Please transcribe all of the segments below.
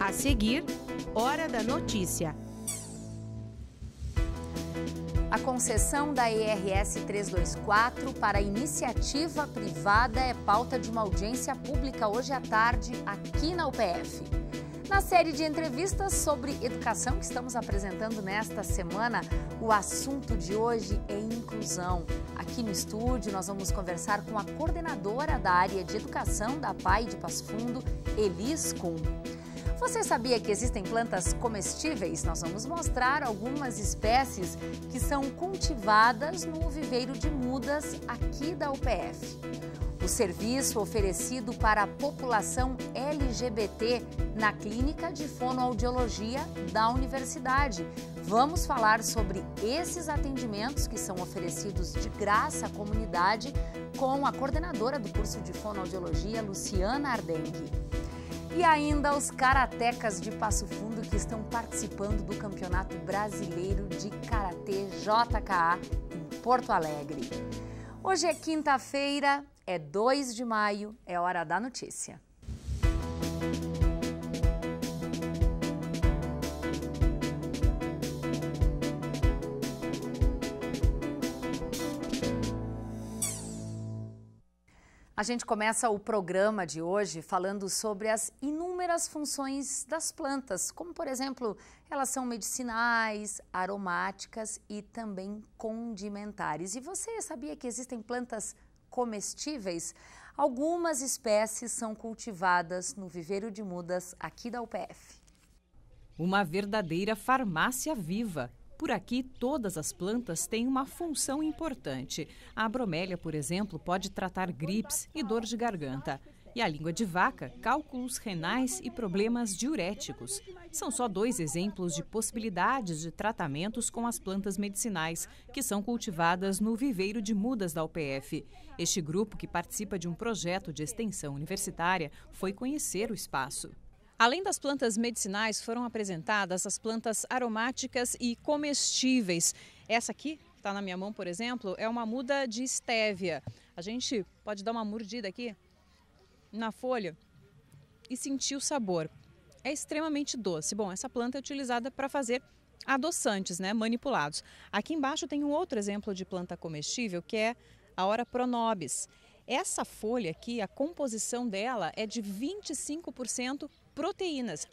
A seguir, Hora da Notícia. A concessão da IRS 324 para iniciativa privada é pauta de uma audiência pública hoje à tarde aqui na UPF. Na série de entrevistas sobre educação que estamos apresentando nesta semana, o assunto de hoje é inclusão. Aqui no estúdio, nós vamos conversar com a coordenadora da área de educação da PAI de Passo Fundo, Elis Kuhn. Você sabia que existem plantas comestíveis? Nós vamos mostrar algumas espécies que são cultivadas no viveiro de mudas aqui da UPF. O serviço oferecido para a população LGBT na Clínica de Fonoaudiologia da Universidade. Vamos falar sobre esses atendimentos que são oferecidos de graça à comunidade com a coordenadora do curso de Fonoaudiologia, Luciana Ardengue. E ainda os karatecas de Passo Fundo que estão participando do Campeonato Brasileiro de Karatê JKA em Porto Alegre. Hoje é quinta-feira, é 2 de maio, é hora da notícia. A gente começa o programa de hoje falando sobre as inúmeras funções das plantas, como por exemplo, elas são medicinais, aromáticas e também condimentares. E você sabia que existem plantas comestíveis? Algumas espécies são cultivadas no viveiro de mudas aqui da UPF. Uma verdadeira farmácia viva. Por aqui, todas as plantas têm uma função importante. A bromélia por exemplo, pode tratar gripes e dor de garganta. E a língua de vaca, cálculos renais e problemas diuréticos. São só dois exemplos de possibilidades de tratamentos com as plantas medicinais, que são cultivadas no viveiro de mudas da UPF. Este grupo, que participa de um projeto de extensão universitária, foi conhecer o espaço. Além das plantas medicinais, foram apresentadas as plantas aromáticas e comestíveis. Essa aqui, que está na minha mão, por exemplo, é uma muda de estévia. A gente pode dar uma mordida aqui na folha e sentir o sabor. É extremamente doce. Bom, essa planta é utilizada para fazer adoçantes, né, manipulados. Aqui embaixo tem um outro exemplo de planta comestível, que é a Ora Pronobis. Essa folha aqui, a composição dela é de 25% proteínas.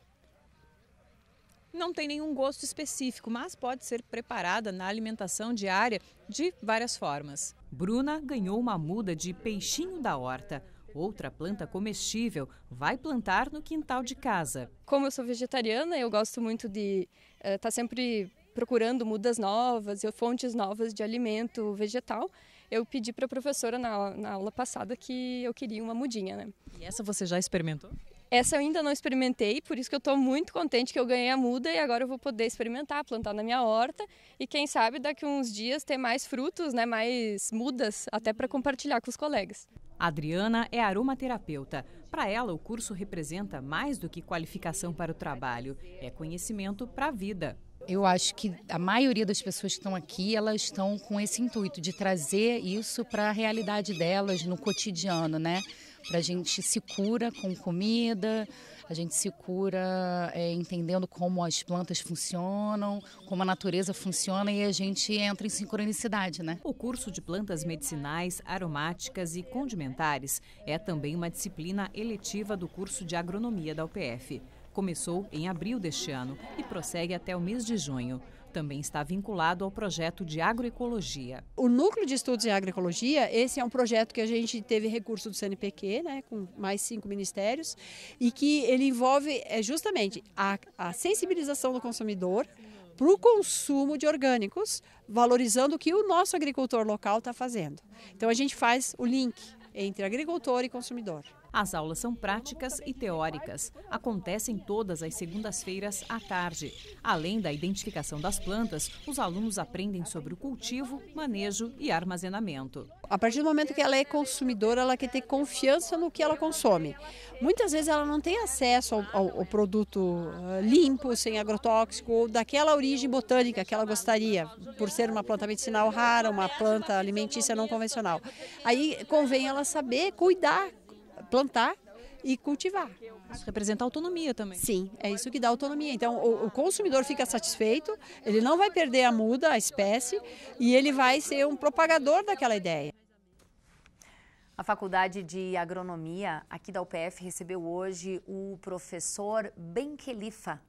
Não tem nenhum gosto específico, mas pode ser preparada na alimentação diária de várias formas. Bruna ganhou uma muda de peixinho da horta. Outra planta comestível vai plantar no quintal de casa. Como eu sou vegetariana, eu gosto muito de estar uh, tá sempre procurando mudas novas, fontes novas de alimento vegetal. Eu pedi para a professora na, na, aula passada que eu queria uma mudinha, né? E essa você já experimentou? Essa eu ainda não experimentei, por isso que eu estou muito contente que eu ganhei a muda e agora eu vou poder experimentar, plantar na minha horta e quem sabe daqui uns dias ter mais frutos, né, mais mudas, até para compartilhar com os colegas. Adriana é aromaterapeuta. Para ela, o curso representa mais do que qualificação para o trabalho, é conhecimento para a vida. Eu acho que a maioria das pessoas que estão aqui, elas estão com esse intuito de trazer isso para a realidade delas no cotidiano, né? para a gente se cura com comida, a gente se cura é, entendendo como as plantas funcionam, como a natureza funciona e a gente entra em sincronicidade, né? O curso de plantas medicinais, aromáticas e condimentares é também uma disciplina eletiva do curso de agronomia da UPF. Começou em abril deste ano e prossegue até o mês de junho também está vinculado ao projeto de agroecologia. O Núcleo de Estudos em Agroecologia, esse é um projeto que a gente teve recurso do CNPq, né, com mais cinco ministérios, e que ele envolve é, justamente a, a sensibilização do consumidor para o consumo de orgânicos, valorizando o que o nosso agricultor local está fazendo. Então a gente faz o link entre agricultor e consumidor. As aulas são práticas e teóricas. Acontecem todas as segundas-feiras à tarde. Além da identificação das plantas, os alunos aprendem sobre o cultivo, manejo e armazenamento. A partir do momento que ela é consumidora, ela quer ter confiança no que ela consome. Muitas vezes ela não tem acesso ao, ao, ao produto eh, limpo, sem agrotóxico, ou daquela origem botânica que ela gostaria, por ser uma planta medicinal rara, uma planta alimentícia não convencional. Aí convém ela saber cuidar plantar e cultivar. Isso representa autonomia também. Sim, é isso que dá autonomia. Então, o, o, consumidor fica satisfeito, ele não vai perder a muda, a espécie, e ele vai ser um propagador daquela ideia. A Faculdade de Agronomia aqui da UPF recebeu hoje o professor Ben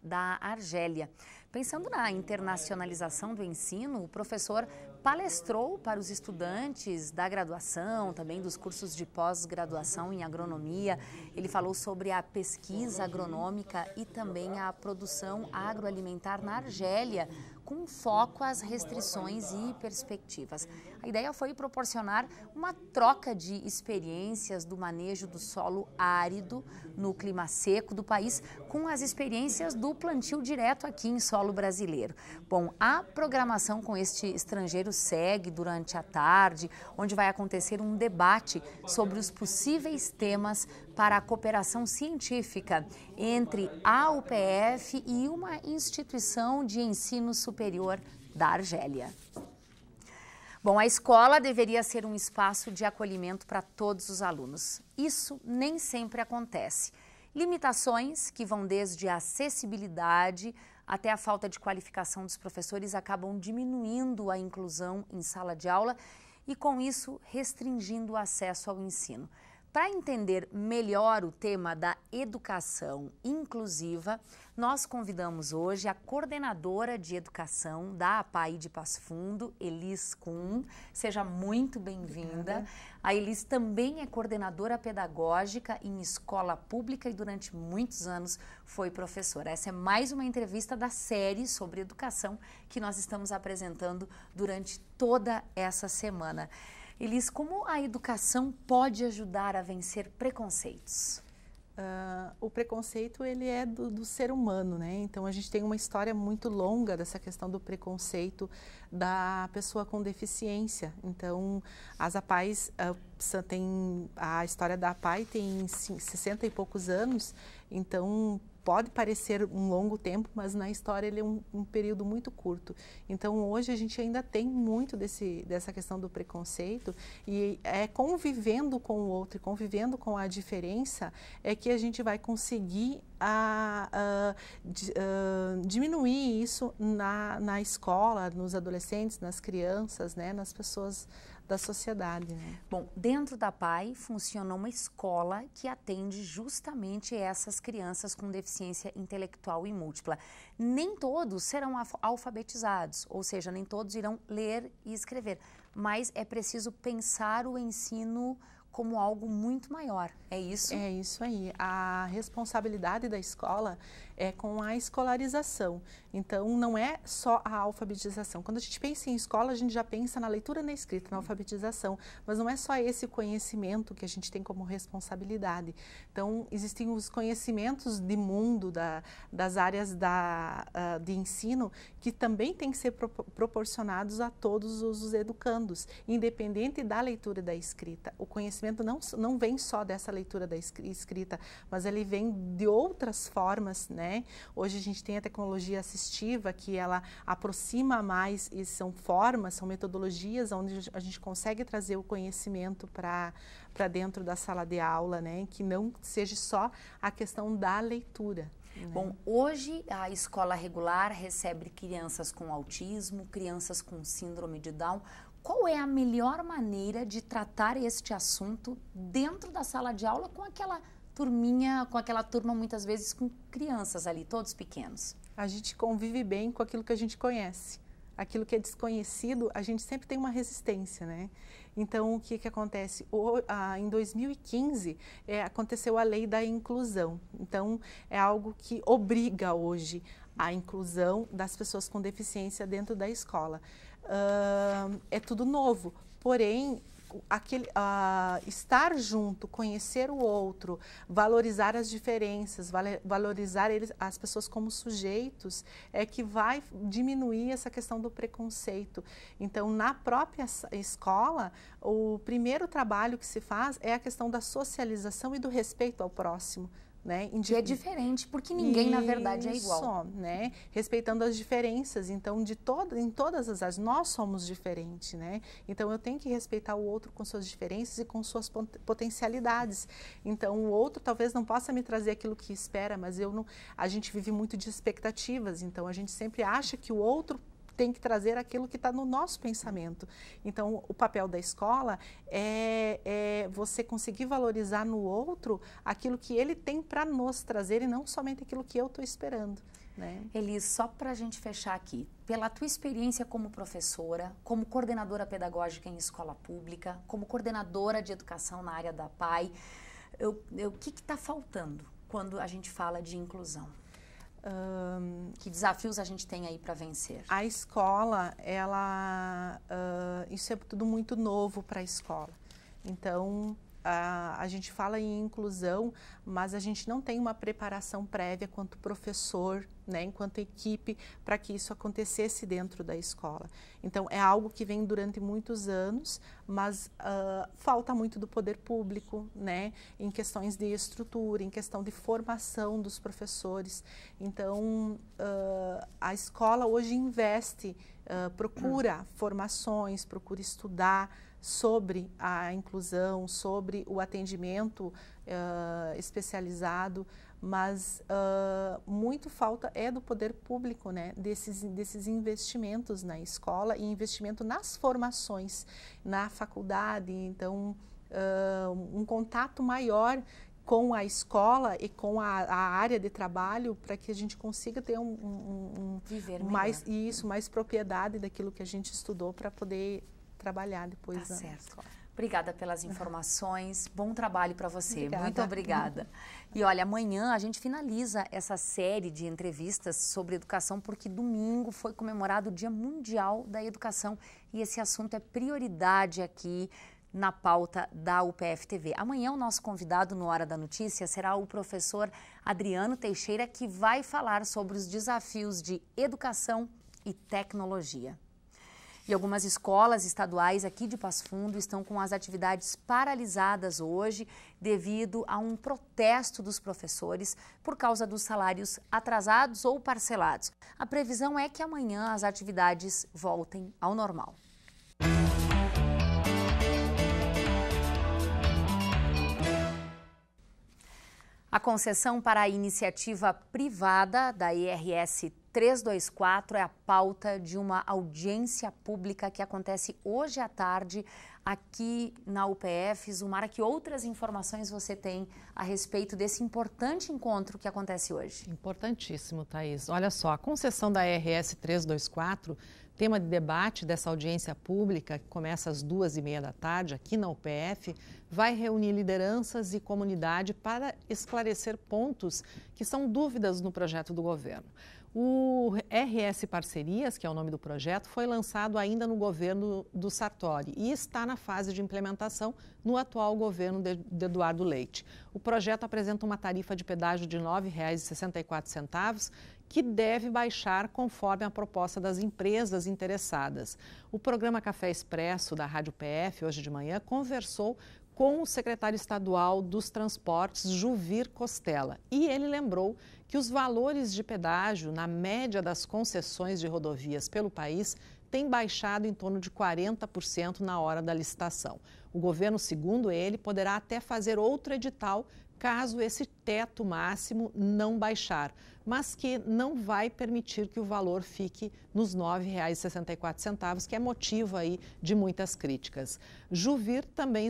da Argélia. Pensando na internacionalização do ensino, o professor palestrou para os estudantes da graduação, também dos cursos de pós-graduação em agronomia. Ele falou sobre a pesquisa agronômica e também a produção agroalimentar na Argélia, com foco às restrições e perspectivas. A ideia foi proporcionar uma troca de experiências do manejo do solo árido no clima seco do país com as experiências do plantio direto aqui em solo brasileiro. Bom, a programação com este estrangeiro segue durante a tarde, onde vai acontecer um debate sobre os possíveis temas para a cooperação científica entre a UPF e uma instituição de ensino superior da Argélia. Bom, a escola deveria ser um espaço de acolhimento para todos os alunos. Isso nem sempre acontece. Limitações que vão desde a acessibilidade até a falta de qualificação dos professores acabam diminuindo a inclusão em sala de aula e, com isso, restringindo o acesso ao ensino. Para entender melhor o tema da educação inclusiva, nós convidamos hoje a coordenadora de educação da APAI de Passo Fundo, Elis Kuhn. Seja muito bem-vinda. A Elis também é coordenadora pedagógica em escola pública e durante muitos anos foi professora. Essa é mais uma entrevista da série sobre educação que nós estamos apresentando durante toda essa semana. Elis, como a educação pode ajudar a vencer preconceitos? Uh, o preconceito ele é do, do, ser humano, né? Então a gente tem uma história muito longa dessa questão do preconceito da pessoa com deficiência. Então as APAES uh, ah, tem a história da APAE tem 60 e poucos anos, então pode parecer um longo tempo, mas na história ele é um, um, período muito curto. Então hoje a gente ainda tem muito desse, dessa questão do preconceito e é convivendo com o outro, convivendo com a diferença, é que a gente vai conseguir a, a, a diminuir isso na, na escola, nos adolescentes, nas crianças, né, nas pessoas da sociedade. Né? Bom, dentro da PAI funciona uma escola que atende justamente essas crianças com deficiência intelectual e múltipla. Nem todos serão alfabetizados, ou seja, nem todos irão ler e escrever, mas é preciso pensar o ensino como algo muito maior. É isso? É isso aí. A responsabilidade da escola é com a escolarização. Então, não é só a alfabetização. Quando a gente pensa em escola, a gente já pensa na leitura, na escrita, na alfabetização. Mas não é só esse conhecimento que a gente tem como responsabilidade. Então, existem os conhecimentos de mundo, da, das áreas da, uh, de ensino, que também têm que ser pro, proporcionados a todos os educandos, independente da leitura e da escrita. O conhecimento conhecimento não, não vem só dessa leitura da escrita, mas ele vem de outras formas, né? Hoje a gente tem a tecnologia assistiva que ela aproxima mais e são formas, são metodologias onde a gente consegue trazer o conhecimento para para dentro da sala de aula, né? Que não seja só a questão da leitura. Né? Bom, hoje a escola regular recebe crianças com autismo, crianças com síndrome de Down qual é a melhor maneira de tratar este assunto dentro da sala de aula com aquela turminha, com aquela turma muitas vezes com crianças ali, todos pequenos? A gente convive bem com aquilo que a gente conhece. Aquilo que é desconhecido, a gente sempre tem uma resistência, né? Então, o que, que acontece? O, a, em 2015, é, aconteceu a lei da inclusão. Então, é algo que obriga hoje a inclusão das pessoas com deficiência dentro da escola uh, é tudo novo. Porém, aquele, uh, estar junto, conhecer o outro, valorizar as diferenças, valorizar eles, as pessoas como sujeitos, é que vai diminuir essa questão do preconceito. Então, na própria escola, o primeiro trabalho que se faz é a questão da socialização e do respeito ao próximo né? é diferente, porque ninguém, Isso, na verdade, é igual. né? Respeitando as diferenças. Então, de todo, em todas as áreas, nós somos diferentes, né? Então, eu tenho que respeitar o outro com suas diferenças e com suas potencialidades. Então, o outro talvez não possa me trazer aquilo que espera, mas eu não... A gente vive muito de expectativas, então a gente sempre acha que o outro tem que trazer aquilo que está no nosso pensamento. Então, o papel da escola é, é você conseguir valorizar no outro aquilo que ele tem para nos trazer e não somente aquilo que eu estou esperando. Né? Elis, só para a gente fechar aqui, pela tua experiência como professora, como coordenadora pedagógica em escola pública, como coordenadora de educação na área da PAI, o que está faltando quando a gente fala de inclusão? Um, que desafios a gente tem aí para vencer? A escola, ela, uh, isso é tudo muito novo para a escola. Então, a, gente fala em inclusão, mas a gente não tem uma preparação prévia quanto professor, né, enquanto equipe, para que isso acontecesse dentro da escola. Então, é algo que vem durante muitos anos, mas uh, falta muito do poder público, né, em questões de estrutura, em questão de formação dos professores. Então, uh, a escola hoje investe, uh, procura formações, procura estudar, sobre a inclusão, sobre o atendimento uh, especializado, mas uh, muito falta é do poder público, né, desses, desses investimentos na escola e investimento nas formações, na faculdade, então uh, um contato maior com a escola e com a, a área de trabalho para que a gente consiga ter um, um, um mais e isso mais propriedade daquilo que a gente estudou para poder trabalhar depois tá certo. Obrigada pelas informações. Bom trabalho para você. Obrigada. Muito obrigada. E olha, amanhã a gente finaliza essa série de entrevistas sobre educação, porque domingo foi comemorado o Dia Mundial da Educação e esse assunto é prioridade aqui na pauta da UPF TV. Amanhã o nosso convidado no Hora da Notícia será o professor Adriano Teixeira, que vai falar sobre os desafios de educação e tecnologia. E algumas escolas estaduais aqui de Passo Fundo estão com as atividades paralisadas hoje devido a um protesto dos professores por causa dos salários atrasados ou parcelados. A previsão é que amanhã as atividades voltem ao normal. A concessão para a iniciativa privada da IRS 324 é a pauta de uma audiência pública que acontece hoje à tarde aqui na UPF. Zumara, que outras informações você tem a respeito desse importante encontro que acontece hoje? Importantíssimo, Thaís. Olha só, a concessão da RS 324, tema de debate dessa audiência pública, que começa às duas e meia da tarde aqui na UPF, vai reunir lideranças e comunidade para esclarecer pontos que são dúvidas no projeto do governo. O RS Parcerias, que é o nome do projeto, foi lançado ainda no governo do Sartori e está na fase de implementação no atual governo de, Eduardo Leite. O projeto apresenta uma tarifa de pedágio de R$ 9,64, que deve baixar conforme a proposta das empresas interessadas. O programa Café Expresso da Rádio PF, hoje de manhã, conversou com o secretário estadual dos Transportes, Juvir Costela, e ele lembrou que os valores de pedágio na média das concessões de rodovias pelo país tem baixado em torno de 40% na hora da licitação. O governo, segundo ele, poderá até fazer outro edital caso esse teto máximo não baixar, mas que não vai permitir que o valor fique nos R$ 9,64, que é motivo aí de muitas críticas. Juvir também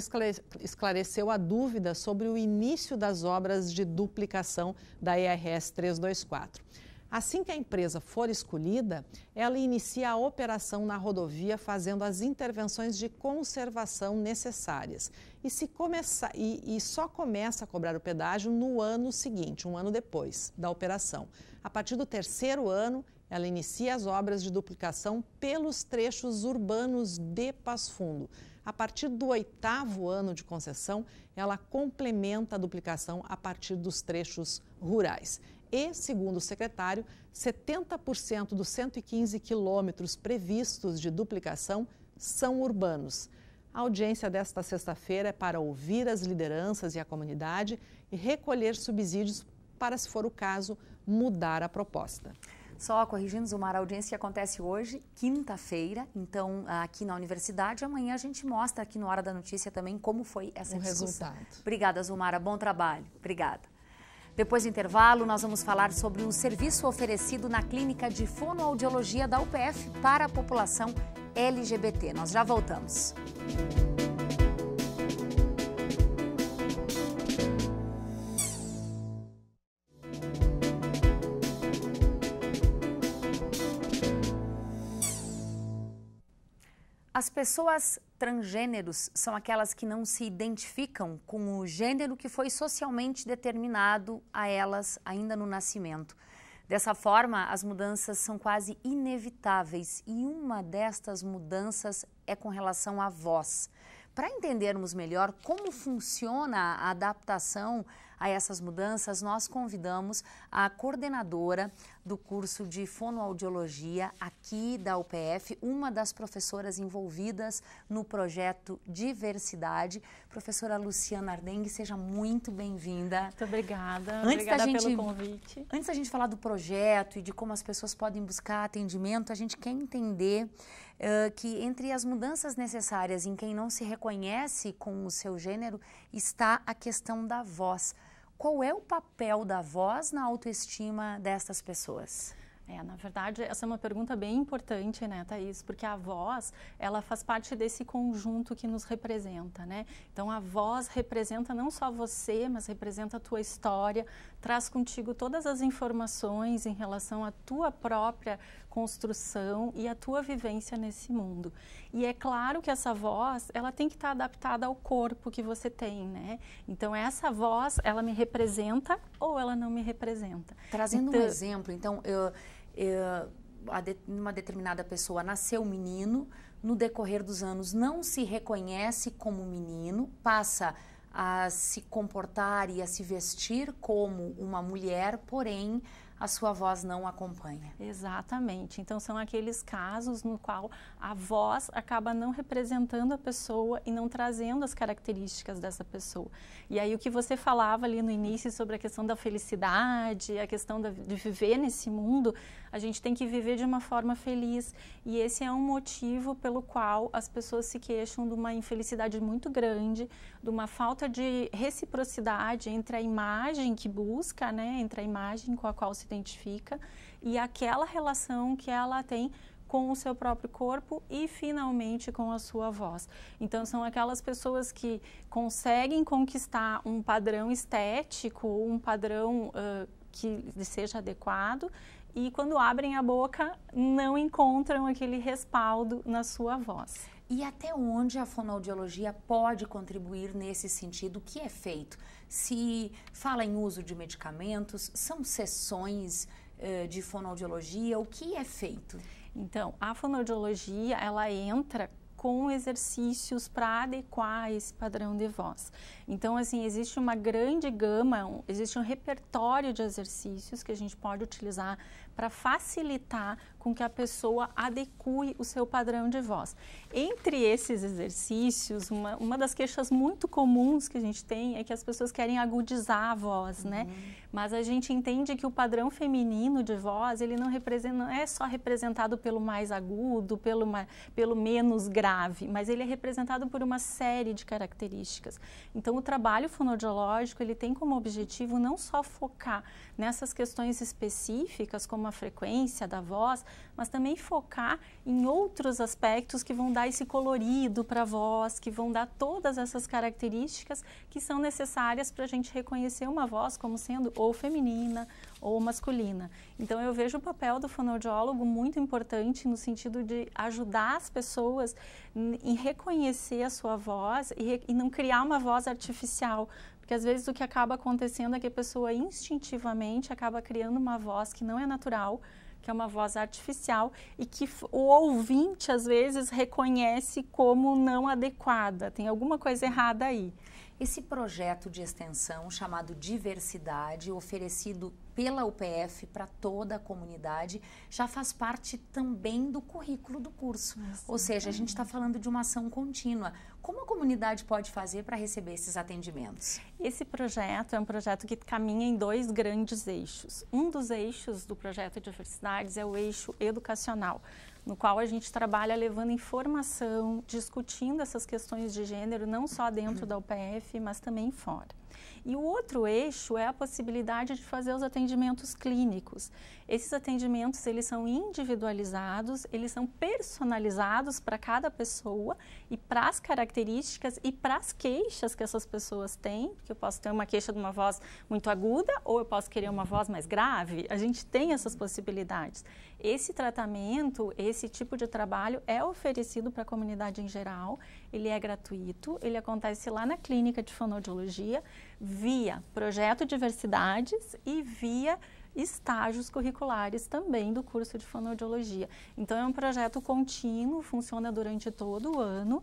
esclareceu a dúvida sobre o início das obras de duplicação da ERS 324. Assim que a empresa for escolhida, ela inicia a operação na rodovia fazendo as intervenções de conservação necessárias e, se começa, e, e só começa a cobrar o pedágio no ano seguinte, um ano depois da operação. A partir do terceiro ano, ela inicia as obras de duplicação pelos trechos urbanos de Passo Fundo. A partir do oitavo ano de concessão, ela complementa a duplicação a partir dos trechos rurais e, segundo o secretário, 70% dos 115 quilômetros previstos de duplicação são urbanos. A audiência desta sexta-feira é para ouvir as lideranças e a comunidade e recolher subsídios para, se for o caso, mudar a proposta. Só corrigindo, Zumar, a audiência que acontece hoje, quinta-feira, então aqui na universidade. Amanhã a gente mostra aqui no Hora da Notícia também como foi essa o discussão. resultado. Obrigada, Zumara. Bom trabalho. Obrigada. Depois do intervalo, nós vamos falar sobre o serviço oferecido na Clínica de Fonoaudiologia da UPF para a população LGBT. Nós já voltamos. pessoas transgêneros são aquelas que não se identificam com o gênero que foi socialmente determinado a elas ainda no nascimento. Dessa forma, as mudanças são quase inevitáveis e uma destas mudanças é com relação à voz. Para entendermos melhor como funciona a adaptação a essas mudanças, nós convidamos a coordenadora do curso de fonoaudiologia aqui da UPF, uma das professoras envolvidas no projeto Diversidade, professora Luciana Ardengue, seja muito bem-vinda. Muito obrigada. Antes obrigada da gente, pelo convite. Antes da gente falar do projeto e de como as pessoas podem buscar atendimento, a gente quer entender uh, que entre as mudanças necessárias em quem não se reconhece com o seu gênero está a questão da voz. Qual é o papel da voz na autoestima destas pessoas? É, na verdade, essa é uma pergunta bem importante, né, Thaís? Porque a voz, ela faz parte desse conjunto que nos representa, né? Então, a voz representa não só você, mas representa a tua história, traz contigo todas as informações em relação à tua própria construção e à tua vivência nesse mundo. E é claro que essa voz, ela tem que estar adaptada ao corpo que você tem, né? Então essa voz, ela me representa ou ela não me representa. Trazendo então, um exemplo, então eu, eu uma determinada pessoa nasceu menino, no decorrer dos anos não se reconhece como menino, passa a se comportar e a se vestir como uma mulher, porém a sua voz não acompanha. Exatamente. Então são aqueles casos no qual a voz acaba não representando a pessoa e não trazendo as características dessa pessoa. E aí o que você falava ali no início sobre a questão da felicidade, a questão da, de viver nesse mundo, a gente tem que viver de uma forma feliz e esse é um motivo pelo qual as pessoas se queixam de uma infelicidade muito grande, de uma falta de reciprocidade entre a imagem que busca, né, entre a imagem com a qual se identifica e aquela relação que ela tem com o seu próprio corpo e finalmente com a sua voz. Então são aquelas pessoas que conseguem conquistar um padrão estético, um padrão uh, que seja adequado e quando abrem a boca não encontram aquele respaldo na sua voz. E até onde a fonoaudiologia pode contribuir nesse sentido? O que é feito? se fala em uso de medicamentos, são sessões eh, de fonoaudiologia, o que é feito? Então, a fonoaudiologia, ela entra com exercícios para adequar esse padrão de voz. Então, assim, existe uma grande gama, um, existe um repertório de exercícios que a gente pode utilizar para facilitar com que a pessoa adeque o seu padrão de voz. Entre esses exercícios, uma, uma das queixas muito comuns que a gente tem é que as pessoas querem agudizar a voz, né? uhum. né? Mas a gente entende que o padrão feminino de voz, ele não, representa, não é só representado pelo mais agudo, pelo, pelo menos grave, mas ele é representado por uma série de características. Então, o trabalho fonodiológico, ele tem como objetivo não só focar nessas questões específicas, como uma frequência da voz, mas também focar em outros aspectos que vão dar esse colorido para a voz, que vão dar todas essas características que são necessárias para a gente reconhecer uma voz como sendo ou feminina ou masculina. Então eu vejo o papel do fonoaudiólogo muito importante no sentido de ajudar as pessoas em reconhecer a sua voz e, e não criar uma voz artificial, porque às vezes o que acaba acontecendo é que a pessoa instintivamente acaba criando uma voz que não é natural, que é uma voz artificial e que o ouvinte às vezes reconhece como não adequada, tem alguma coisa errada aí. Esse projeto de extensão chamado Diversidade, oferecido pela UPF para toda a comunidade já faz parte também do currículo do curso. Ah, Ou seja, a gente está uhum. falando de uma ação contínua. Como a comunidade pode fazer para receber esses atendimentos? Esse projeto é um projeto que caminha em dois grandes eixos. Um dos eixos do projeto de universidades é o eixo educacional no qual a gente trabalha levando informação, discutindo essas questões de gênero, não só dentro uhum. da UPF, mas também fora. E o outro eixo é a possibilidade de fazer os atendimentos clínicos. Esses atendimentos, eles são individualizados, eles são personalizados para cada pessoa e para as características e para as queixas que essas pessoas têm, porque eu posso ter uma queixa de uma voz muito aguda ou eu posso querer uma voz mais grave. A gente tem essas possibilidades. Esse tratamento, esse tipo de trabalho é oferecido para a comunidade em geral, ele é gratuito, ele acontece lá na clínica de fonoaudiologia via projeto Diversidades e via estágios curriculares também do curso de fonoaudiologia. Então é um projeto contínuo, funciona durante todo o ano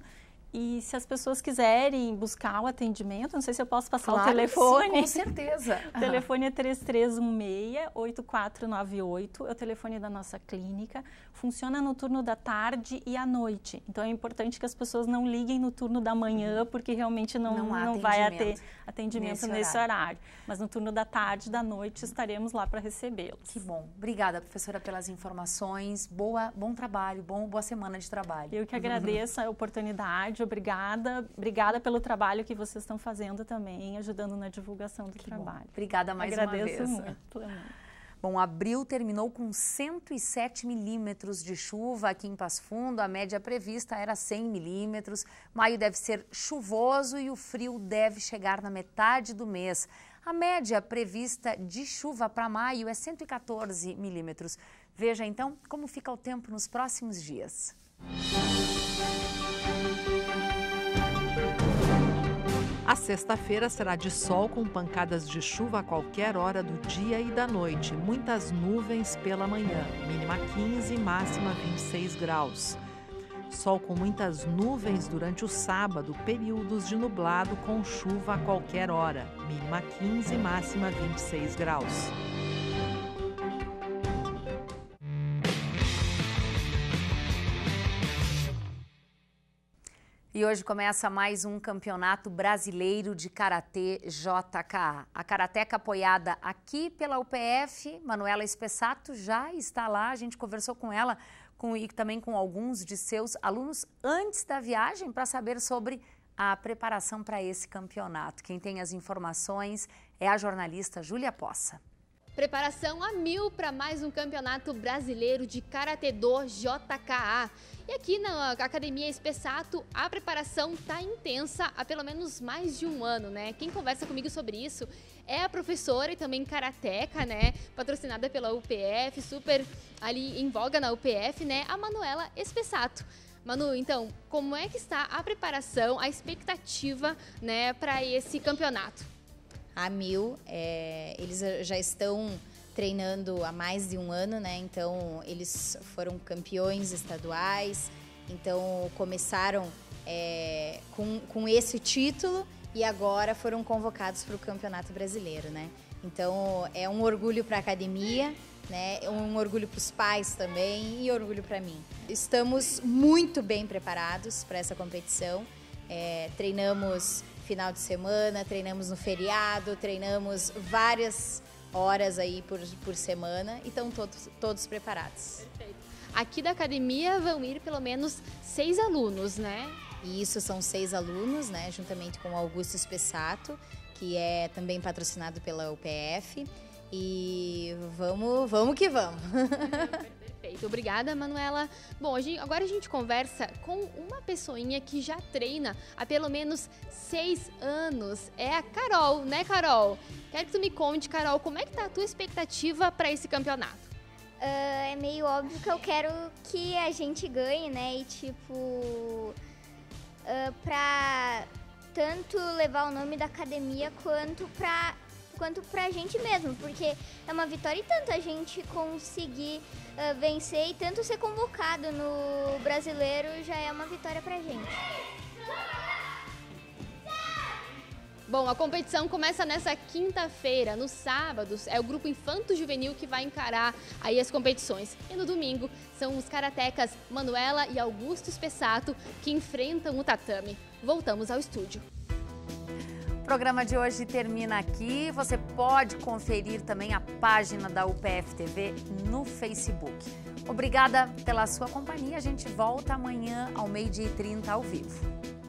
e se as pessoas quiserem buscar o atendimento, não sei se eu posso passar claro, o telefone. Sim, com certeza. o telefone é 3316-8498, é o telefone da nossa clínica. Funciona no turno da tarde e à noite. Então é importante que as pessoas não liguem no turno da manhã, uhum. porque realmente não, não, não vai ter atendimento nesse, nesse horário. horário. Mas no turno da tarde, da noite, uhum. estaremos lá para recebê-los. Que bom. Obrigada, professora, pelas informações. Boa, bom trabalho, bom, boa semana de trabalho. Eu que agradeço a oportunidade obrigada. Obrigada pelo trabalho que vocês estão fazendo também, ajudando na divulgação do que trabalho. Bom. Obrigada mais Agradeço uma vez. Muito. Bom, abril terminou com 107 milímetros de chuva aqui em Passo Fundo. A média prevista era 100 milímetros. Maio deve ser chuvoso e o frio deve chegar na metade do mês. A média prevista de chuva para maio é 114 milímetros. Veja então como fica o tempo nos próximos dias. Música A sexta-feira será de sol com pancadas de chuva a qualquer hora do dia e da noite, muitas nuvens pela manhã, mínima 15, máxima 26 graus. Sol com muitas nuvens durante o sábado, períodos de nublado com chuva a qualquer hora, mínima 15, máxima 26 graus. E hoje começa mais um campeonato brasileiro de Karatê JK. A Karateca apoiada aqui pela UPF, Manuela Espessato já está lá, a gente conversou com ela com, e também com alguns de seus alunos antes da viagem para saber sobre a preparação para esse campeonato. Quem tem as informações é a jornalista Júlia Possa. Preparação a mil para mais um Campeonato Brasileiro de Karatê Do JKA. E aqui na Academia Espessato, a preparação está intensa há pelo menos mais de um ano, né? Quem conversa comigo sobre isso é a professora e também karateca, né? Patrocinada pela UPF, super ali em voga na UPF, né? A Manuela Espessato. Manu, então, como é que está a preparação, a expectativa, né, para esse campeonato? a mil. É, eles já estão treinando há mais de um ano, né? Então eles foram campeões estaduais, então começaram é, com, com esse título e agora foram convocados para o Campeonato Brasileiro, né? Então é um orgulho para a academia, né? É um orgulho para os pais também e orgulho para mim. Estamos muito bem preparados para essa competição. É, treinamos final de semana, treinamos no feriado, treinamos várias horas aí por, por semana e estão todos, todos preparados. Perfeito. Aqui da academia vão ir pelo menos seis alunos, né? E isso são seis alunos, né? Juntamente com o Augusto Spessato, que é também patrocinado pela UPF. E vamos, vamos que vamos. Perfeito, obrigada, Manuela. Bom, agora a gente conversa com uma pessoinha que já treina há pelo menos seis anos. É a Carol, né, Carol? Quero que tu me conte, Carol, como é que tá a tua expectativa para esse campeonato? Uh, é meio óbvio que eu quero que a gente ganhe, né? E tipo, uh, pra tanto levar o nome da academia quanto pra quanto pra gente mesmo, porque é uma vitória e tanto a gente conseguir uh, vencer e tanto ser convocado no brasileiro já é uma vitória pra gente. Bom, a competição começa nessa quinta-feira. No sábado é o grupo Infanto Juvenil que vai encarar aí as competições. E no domingo são os karatecas Manuela e Augusto Spessato que enfrentam o tatame. Voltamos ao estúdio. O programa de hoje termina aqui. Você pode conferir também a página da UPF TV no Facebook. Obrigada pela sua companhia. A gente volta amanhã ao meio-dia e 30 ao vivo.